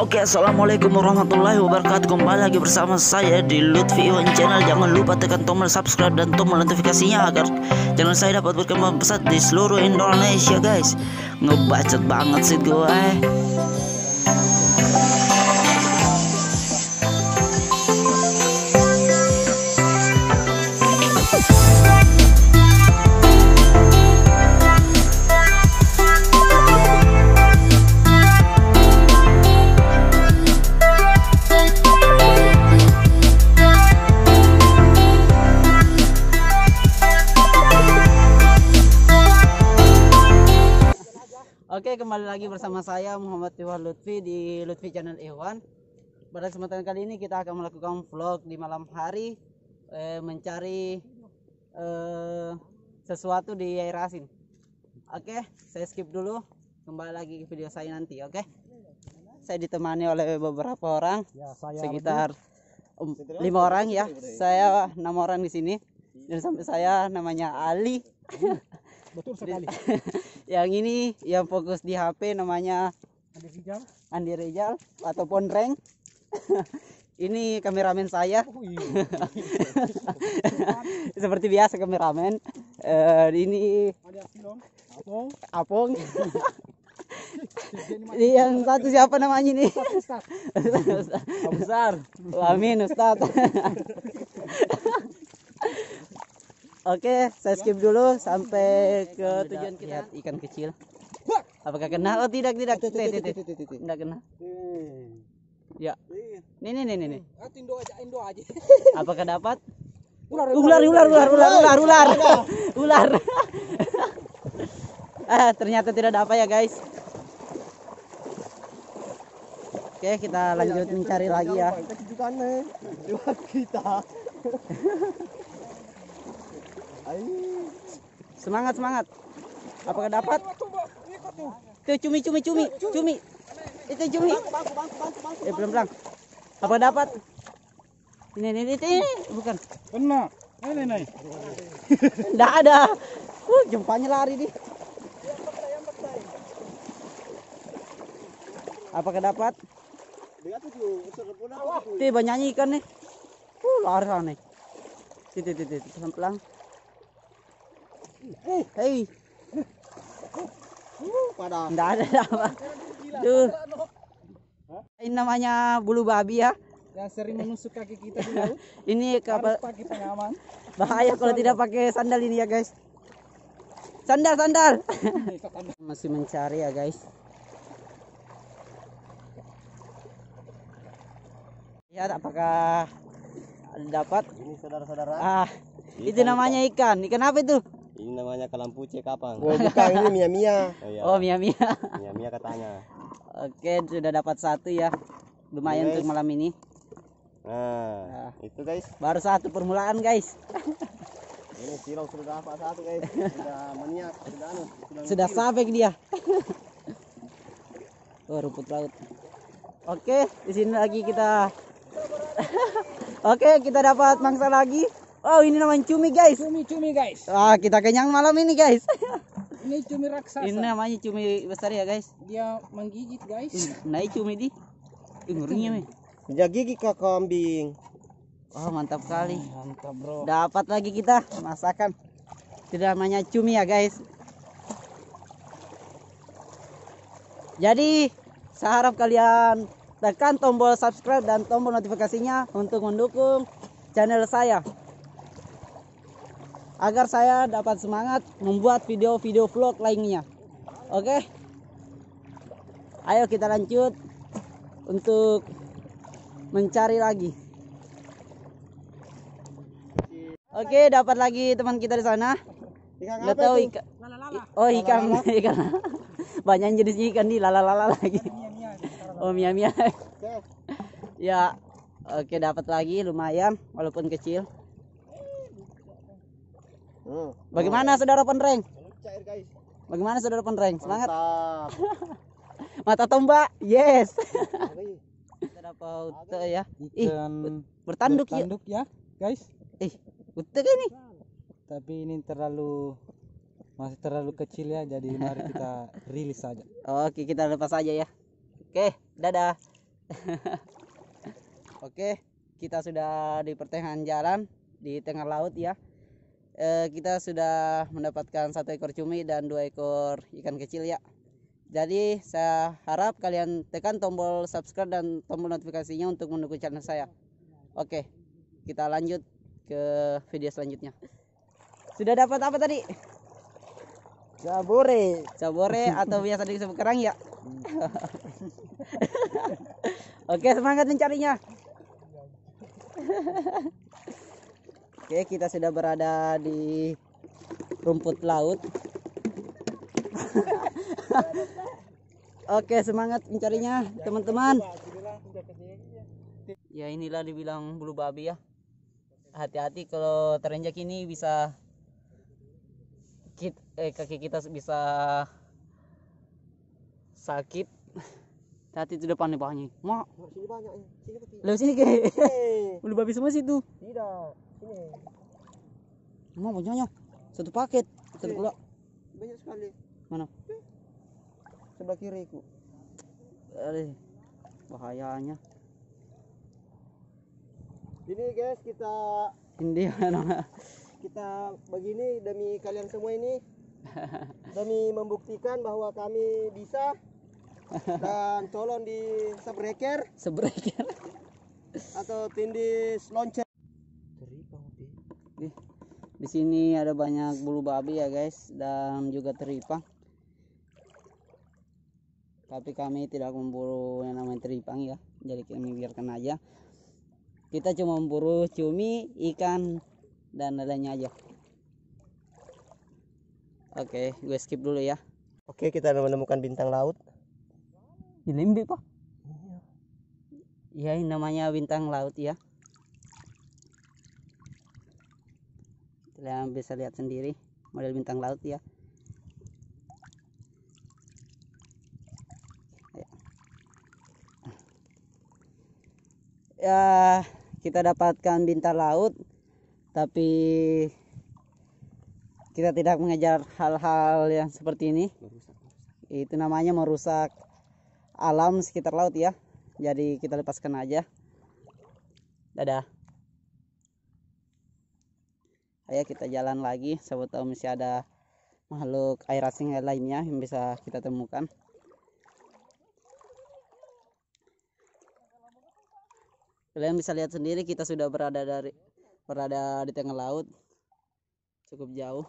Oke okay, assalamualaikum warahmatullahi wabarakatuh Kembali lagi bersama saya di Lutfi Iwan Channel Jangan lupa tekan tombol subscribe dan tombol notifikasinya Agar channel saya dapat berkembang pesat di seluruh Indonesia guys Ngebacet banget sih gue eh. kembali lagi bersama saya Muhammad Iwan Lutfi di Lutfi Channel Iwan. Pada kesempatan kali ini kita akan melakukan vlog di malam hari eh, mencari eh, sesuatu di air asin. Oke, saya skip dulu. Kembali lagi ke video saya nanti, oke? Saya ditemani oleh beberapa orang, ya, saya sekitar um, lima orang ya. Saya enam orang di sini. Dan sampai saya namanya Ali. Iya. betul sekali yang ini yang fokus di HP namanya Andi Rizal atau Rizal Reng ini kameramen saya oh, iya. seperti biasa kameramen uh, ini Apong Apong yang satu siapa namanya ini Ustaz Ustaz Amin Ustaz Oke, saya skip ya. dulu sampai ke tujuan kita. Lihat ikan kecil. Apakah kena? Oh tidak tidak. Tidak kena. Ya. Nih nih nih nih. Ah, Indo aja Indo aja. Apakah dapat? Ular ular ular ular ular ular ular. Ular. Ah ternyata tidak dapat ya guys. Oke kita lanjut mencari lagi ya. Kita kita. Semangat semangat. Apakah dapat? itu cumi cumi cumi cumi. Itu cumi. Eh belum belum. Apa dapat? Ini ini ini, ini. bukan. Kena. Ini ini. tidak ada. Uh, jumpanya lari nih. Apakah dapat? Tuh banyak ikan nih. Uh, lari sana. titi titi pelan pelan. Hei. Enggak ada apa. tuh Ini namanya bulu babi ya. Yang sering menusuk kaki kita dulu ini kapal pakai pengaman. Bahaya kalau tidak pakai sandal ini ya, guys. Sandal, sandal. Kan. Masih mencari ya, guys. Lihat ya, apakah dapat ini saudara-saudara. Ah, ikan, itu namanya ikan. Ikan apa itu? Ini namanya kalampuce kapan? Oh, bukan ini mia-mia. Oh, iya. oh mia-mia. mia-mia katanya. Oke, sudah dapat satu ya. Lumayan untuk malam ini. Nah, nah, itu guys. Baru satu permulaan, guys. Ini silau sudah dapat satu, guys. Sudah meniak, sudah anu, sudah, sudah sampai dia. oh, rumput laut. Oke, di sini lagi kita Oke, kita dapat mangsa lagi. Oh ini namanya cumi guys. Cumi cumi guys. Wah kita kenyang malam ini guys. ini cumi raksasa. Ini namanya cumi besar ya guys. Dia menggigit guys. Naik cumi di. Ngerinya nih. Kerja gigi ke kambing. Wah oh, mantap kali. Mantap bro. Dapat lagi kita masakan. Tidak namanya cumi ya guys. Jadi saya harap kalian tekan tombol subscribe dan tombol notifikasinya untuk mendukung channel saya agar saya dapat semangat membuat video-video vlog lainnya. Oke. Ayo kita lanjut untuk mencari lagi. Oke, dapat lagi teman kita di sana. Enggak tahu ikan. Oh, ikan, ikan. Banyak jenis ikan nih, lalalala lagi. Oh, mia-mia. ya. Oke, dapat lagi lumayan walaupun kecil. Hmm. Bagaimana saudara penreng? Bagaimana saudara penreng? Semangat. Mata tombak. Yes. Saudara paute ya. Ih, bertanduk, bertanduk ya. ya, guys. Ih, utek kan ini. Tapi ini terlalu masih terlalu kecil ya jadi mari kita rilis saja oke kita lepas saja ya oke dadah oke kita sudah di pertengahan jalan di tengah laut ya eh, kita sudah mendapatkan satu ekor cumi dan dua ekor ikan kecil ya jadi saya harap kalian tekan tombol subscribe dan tombol notifikasinya untuk mendukung channel saya oke kita lanjut ke video selanjutnya sudah dapat apa tadi cabore cabore atau biasa disebut kerang ya hmm. oke semangat mencarinya Oke, kita sudah berada di rumput laut. Oke, semangat mencarinya, teman-teman. Ya, inilah dibilang bulu babi ya. Hati-hati kalau terenjak ini bisa eh, kaki kita bisa sakit. Hati itu depan nih, Pak Mau? Mak. Sini banyak. Sini Lewat sini, Ke. Bulu babi semua situ. Tidak. Emang banyaknya? Satu paket. Satu pula. Iya. Banyak sekali. Mana? Sebelah kiriku. Aduh, bahayanya. Jadi guys, kita ini kita begini demi kalian semua ini demi membuktikan bahwa kami bisa dan tolong di sebreker sebreker atau tindis loncat sini ada banyak bulu babi ya guys dan juga teripang tapi kami tidak memburu yang namanya teripang ya jadi kami biarkan aja kita cuma memburu cumi ikan dan lainnya aja oke gue skip dulu ya oke kita menemukan bintang laut Ini limbi pak iya, iya namanya bintang laut ya kalian bisa lihat sendiri model bintang laut ya. ya ya kita dapatkan bintang laut tapi kita tidak mengejar hal-hal yang seperti ini itu namanya merusak alam sekitar laut ya jadi kita lepaskan aja dadah ayo kita jalan lagi siapa tahu masih ada makhluk air asing lainnya yang bisa kita temukan kalian bisa lihat sendiri kita sudah berada dari berada di tengah laut cukup jauh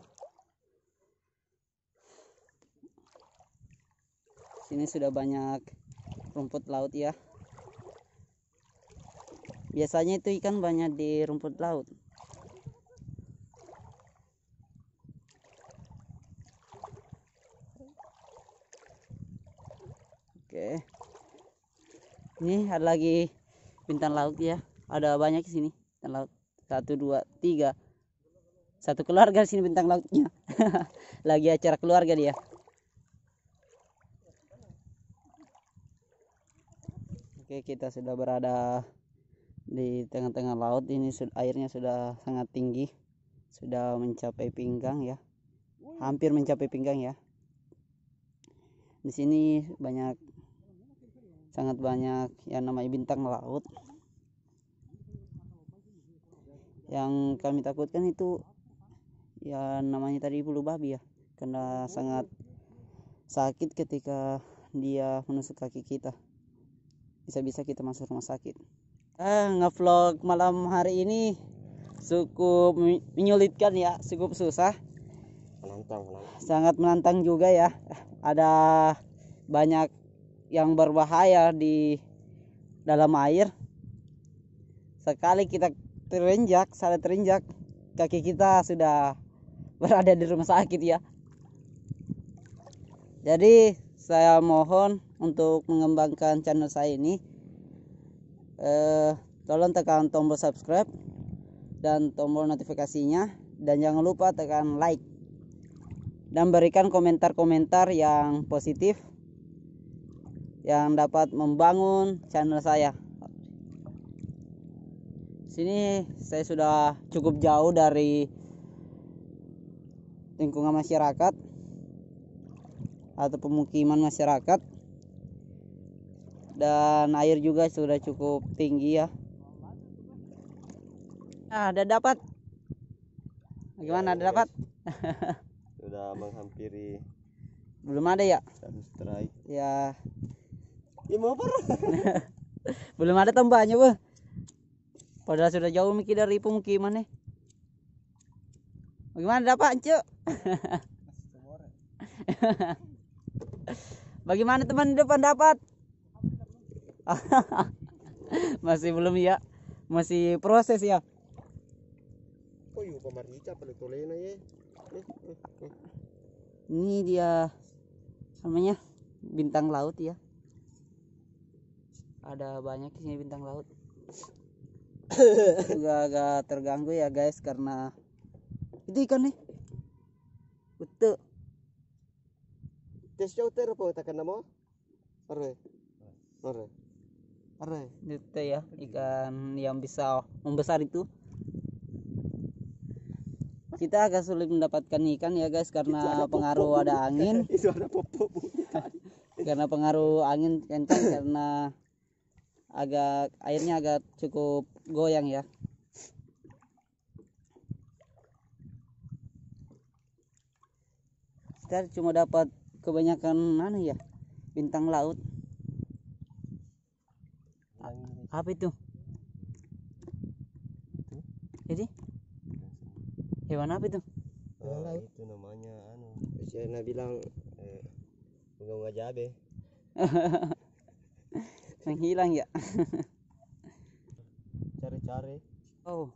sini sudah banyak rumput laut ya biasanya itu ikan banyak di rumput laut ini ada lagi bintang laut ya ada banyak di sini bintang laut satu dua tiga satu keluarga di sini bintang lautnya lagi acara keluarga dia oke kita sudah berada di tengah-tengah laut ini airnya sudah sangat tinggi sudah mencapai pinggang ya hampir mencapai pinggang ya di sini banyak sangat banyak yang namanya bintang laut yang kami takutkan itu ya namanya tadi bulu babi ya karena sangat sakit ketika dia menusuk kaki kita bisa-bisa kita masuk rumah sakit ah ngevlog malam hari ini cukup menyulitkan ya cukup susah menantang, menantang. sangat menantang juga ya ada banyak yang berbahaya di dalam air sekali kita terinjak salah terinjak kaki kita sudah berada di rumah sakit ya jadi saya mohon untuk mengembangkan channel saya ini eh, tolong tekan tombol subscribe dan tombol notifikasinya dan jangan lupa tekan like dan berikan komentar-komentar yang positif yang dapat membangun channel saya. Sini saya sudah cukup jauh dari lingkungan masyarakat atau pemukiman masyarakat dan air juga sudah cukup tinggi ya. Nah, ada dapat. Gimana ada dapat? Sudah menghampiri. Belum ada ya? Strike. Ya, ya apa? belum ada tambahnya bu, padahal sudah jauh mikir dari pemukiman nih bagaimana dapat cuk bagaimana teman depan dapat masih belum ya masih proses ya, ya? ini dia namanya bintang laut ya ada banyak bintang laut agak-agak terganggu ya guys karena itu ikan nih betul tes jauh apa kita nama arre arre arre itu ya ikan yang bisa membesar itu kita agak sulit mendapatkan ikan ya guys karena pengaruh ada angin karena pengaruh angin kencang karena agak airnya agak cukup goyang ya kita cuma dapat kebanyakan mana ya bintang laut apa itu jadi hewan apa itu itu namanya anu saya bilang eh bunga jabe Yang hilang ya. Cari-cari. oh.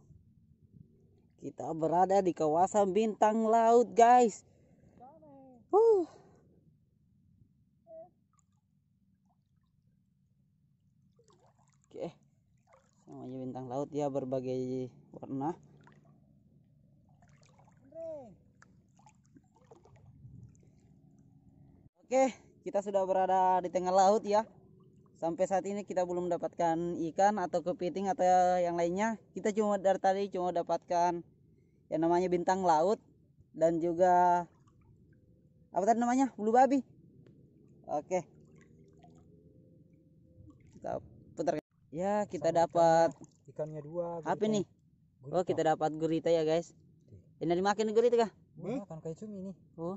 Kita berada di kawasan bintang laut, guys. Uh. Oke. Namanya bintang laut ya berbagai warna. Oke, kita sudah berada di tengah laut ya sampai saat ini kita belum mendapatkan ikan atau kepiting atau yang lainnya kita cuma dari tadi cuma dapatkan yang namanya bintang laut dan juga apa tadi namanya bulu babi oke kita putar ya kita Sama dapat ikannya, ikannya dua gurita. apa ini oh, gurita. oh kita dapat gurita ya guys ini dimakan gurita kah hmm? makan kayak cumi nih oh.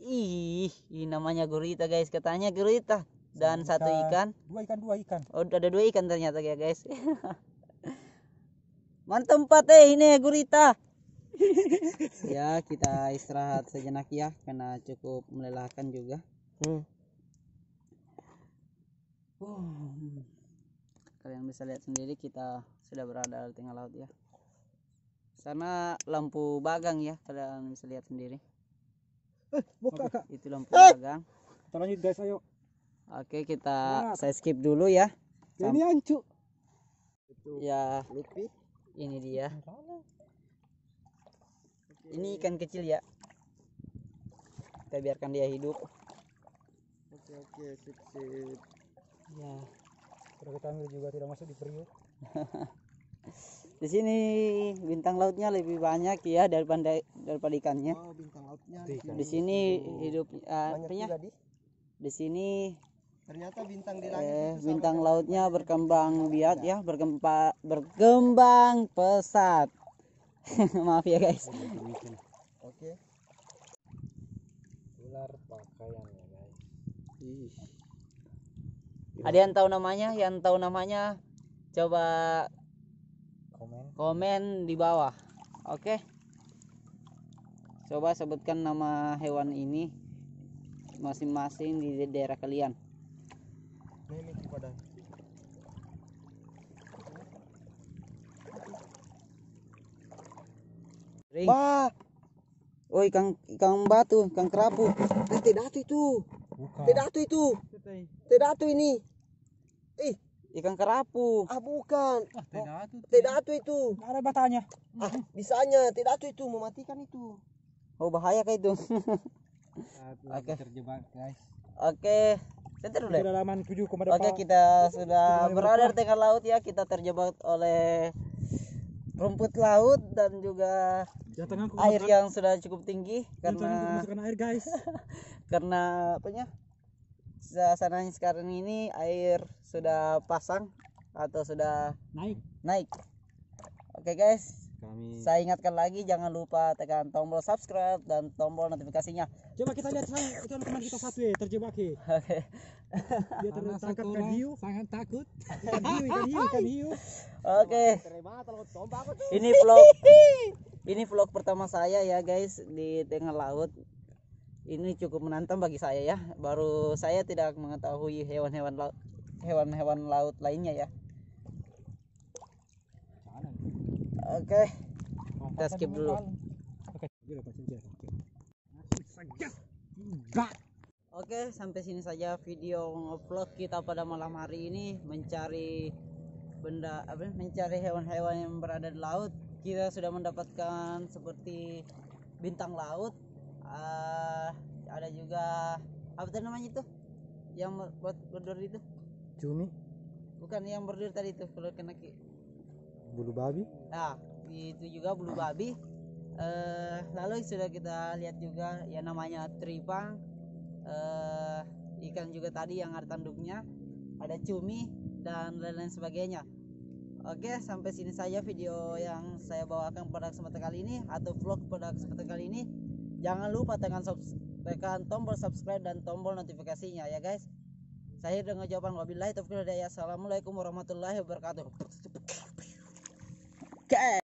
ih ini namanya gurita guys katanya gurita dan satu ikan. Dua ikan, dua ikan. Oh, ada dua ikan ternyata ya, guys. mantep empat eh ini gurita. ya, kita istirahat sejenak ya karena cukup melelahkan juga. Hmm. hmm. kalian bisa lihat sendiri kita sudah berada di tengah laut ya. Sana lampu bagang ya, kalian bisa lihat sendiri. Eh, buka, Kak. Itu lampu eh! bagang. Kita lanjut guys, ayo. Oke, kita nah. saya skip dulu ya. Nah, Sam ini ancu. Ya, Ini dia. Ini ikan kecil ya. Kita biarkan dia hidup. Oke, oke, sip, sip. Ya. Terus kita juga tidak masuk di periuk. di sini bintang lautnya lebih banyak ya daripada daripada ikannya. Oh, bintang lautnya. Di sini hidup uh, banyak di sini eh, Ternyata bintang di langit eh, bintang lautnya berkembang biak ya, bergempa, berkembang pesat. Maaf ya guys. Oke. Ular pakaian ya guys. Ada yang tahu namanya? Yang tahu namanya coba komen komen di bawah. Oke. Coba sebutkan nama hewan ini masing-masing di daerah kalian. Nenek di padang. Ring. Wah. Oi, ikan Kang batu, kang kerapu. Eh tidak itu. Bukan. Tidak itu. Tidak ini. Eh, ikan kerapu. Ah bukan. Ah, tidak oh, itu. itu. Ada batanya. Ah, bisanya tidak itu mematikan itu. Oh bahaya kayak itu. Oke. Terjebak guys. Oke. Okay kedalaman 7,2 oke kita sudah berada di tengah laut ya kita terjebak oleh rumput laut dan juga air kan? yang sudah cukup tinggi karena air guys karena apanya suasananya sekarang ini air sudah pasang atau sudah naik naik oke okay, guys kami. Saya ingatkan lagi jangan lupa tekan tombol subscribe dan tombol notifikasinya. Coba kita lihat sang itu teman kita satu ya terjebak ya. Oke. Dia tertangkap kan hiu, sangat takut. Ikan hiu, ikan hiu, ikan hiu. Oke. Ini vlog ini vlog pertama saya ya guys di tengah laut. Ini cukup menantang bagi saya ya. Baru saya tidak mengetahui hewan-hewan laut hewan-hewan laut lainnya ya. oke kita skip dulu oke okay, sampai sini saja video vlog kita pada malam hari ini mencari benda apa mencari hewan-hewan yang berada di laut kita sudah mendapatkan seperti bintang laut uh, ada juga apa namanya itu yang buat ber itu cumi bukan yang berdiri tadi itu kalau kena bulu babi nah itu juga bulu babi eh, lalu sudah kita lihat juga ya namanya tripang eh, ikan juga tadi yang ada tanduknya ada cumi dan lain-lain sebagainya Oke sampai sini saja video yang saya bawakan pada kesempatan kali ini atau vlog pada kesempatan kali ini jangan lupa tekan tekan tombol subscribe dan tombol notifikasinya ya guys saya dengan jawaban wabillahi taufiq hidayah assalamualaikum warahmatullahi wabarakatuh God